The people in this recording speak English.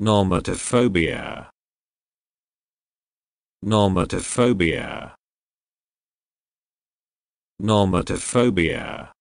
Normatophobia. Normatophobia. Normatophobia.